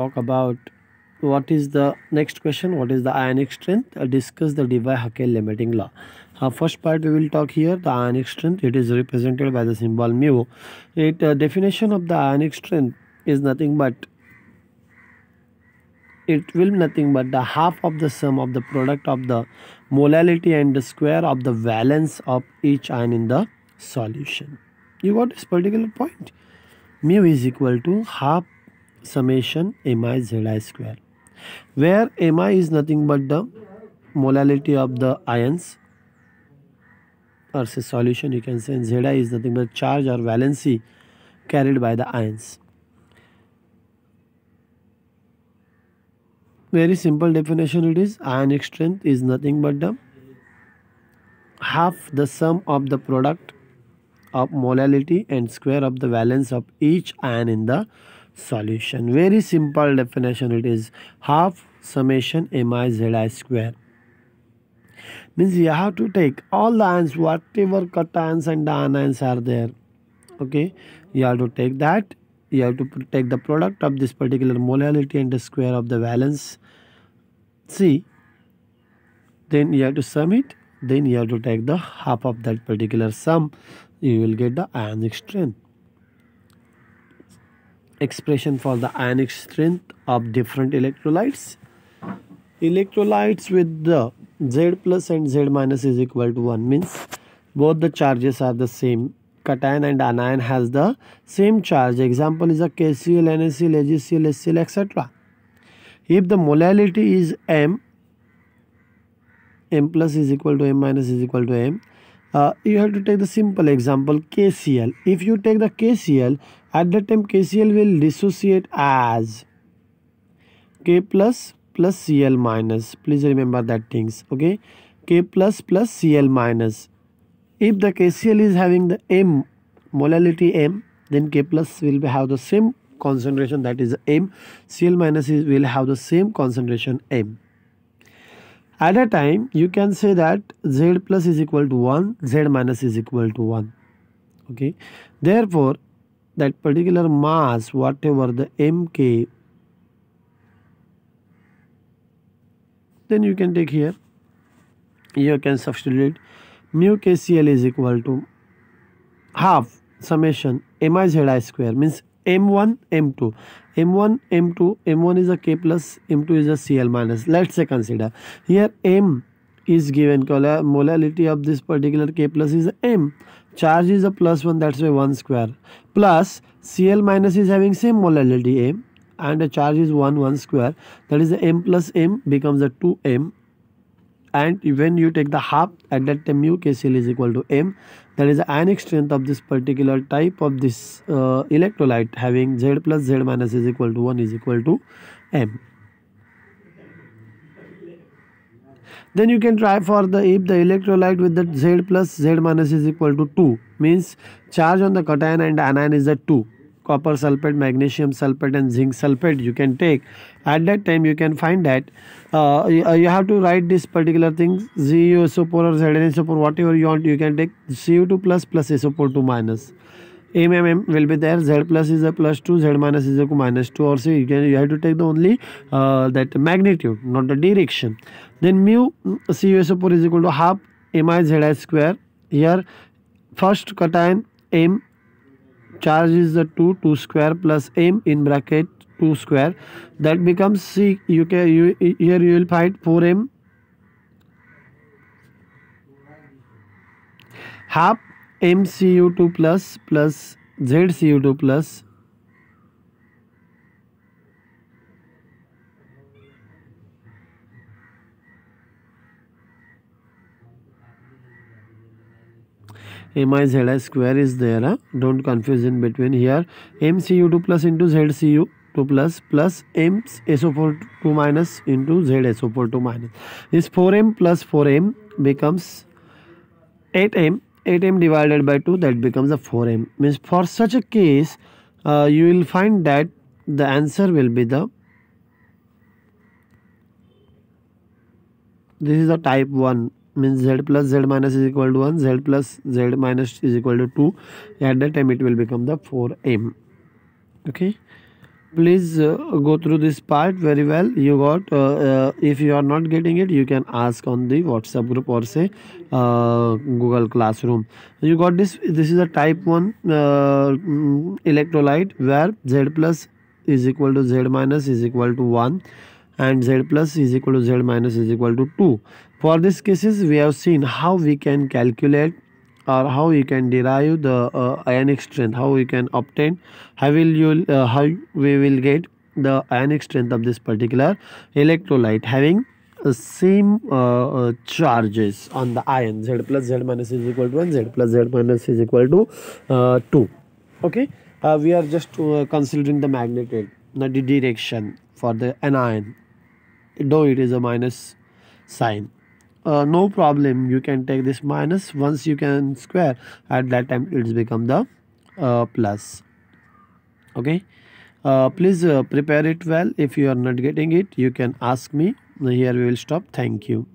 talk about what is the next question what is the ionic strength uh, discuss the debye hakel limiting law uh, first part we will talk here the ionic strength it is represented by the symbol mu it uh, definition of the ionic strength is nothing but it will nothing but the half of the sum of the product of the molality and the square of the valence of each ion in the solution you got this particular point mu is equal to half summation mi zi square where mi is nothing but the molality of the ions or say solution you can say and zi is nothing but charge or valency carried by the ions very simple definition it is ionic strength is nothing but the half the sum of the product of molality and square of the valence of each ion in the solution very simple definition it is half summation mi zi square means you have to take all the ions whatever cations and anions are there okay you have to take that you have to take the product of this particular molality and the square of the valence See? then you have to sum it then you have to take the half of that particular sum you will get the ionic strength expression for the ionic strength of different electrolytes. Electrolytes with the Z plus and Z minus is equal to 1 means both the charges are the same. Cation and anion has the same charge. Example is a KCl, NaCl, AgCl, HCl, etc. If the molality is M, M plus is equal to M minus is equal to M, uh, you have to take the simple example KCl. If you take the KCl, at that time KCl will dissociate as K plus plus Cl minus. Please remember that things. Okay, K plus plus Cl minus. If the KCl is having the M molality M, then K plus will have the same concentration that is M. Cl minus will have the same concentration M. At a time, you can say that z plus is equal to 1, z minus is equal to 1. Okay. Therefore, that particular mass, whatever the mk, then you can take here, you can substitute mu kcl is equal to half summation mi zi square means m1 m2 m1 m2 m1 is a k plus m2 is a cl minus let's say consider here m is given molality of this particular k plus is m charge is a plus one that's why one square plus cl minus is having same molality m and the charge is 1 1 square that is the m plus m becomes a 2m and when you take the half at that time mu kcl is equal to m that is the ionic strength of this particular type of this uh, electrolyte having z plus z minus is equal to 1 is equal to m then you can try for the if the electrolyte with the z plus z minus is equal to 2 means charge on the cation and anion is at 2 copper sulfate, magnesium sulfate and zinc sulfate you can take. At that time you can find that uh, you, uh, you, have to write this particular thing ZU 4 or ZnSO4, whatever you want you can take Cu2 plus plus isopore 2 minus. MMM will be there Z plus is a plus 2 Z minus is a minus 2 or so you, can, you have to take the only uh, that magnitude not the direction. Then mu CuSO4 is equal to half Mi square here first cation M charge is the 2 2 square plus m in bracket 2 square that becomes c you can you here you will find 4m half mcu2 plus plus zcu2 plus MIZI square is there. Huh? Don't confuse in between here. MCU2 plus into ZCU 2 plus plus m so two minus into Z so two minus. This 4m plus 4m becomes 8m. 8m divided by 2 that becomes a 4m. Means for such a case uh, you will find that the answer will be the this is the type 1 means z plus z minus is equal to 1 z plus z minus is equal to 2 at that time it will become the 4m okay please uh, go through this part very well you got uh, uh, if you are not getting it you can ask on the whatsapp group or say uh, google classroom you got this this is a type 1 uh, mm, electrolyte where z plus is equal to z minus is equal to 1 and z plus is equal to z minus is equal to 2. For these cases, we have seen how we can calculate or how we can derive the uh, ionic strength, how we can obtain, how will you, uh, how we will get the ionic strength of this particular electrolyte having uh, same uh, uh, charges on the ion z plus z minus is equal to 1 z plus z minus is equal to uh, 2 okay uh, we are just considering the magnetic the direction for the anion no it is a minus sign uh, no problem you can take this minus once you can square at that time it's become the uh, plus okay uh, please uh, prepare it well if you are not getting it you can ask me here we will stop thank you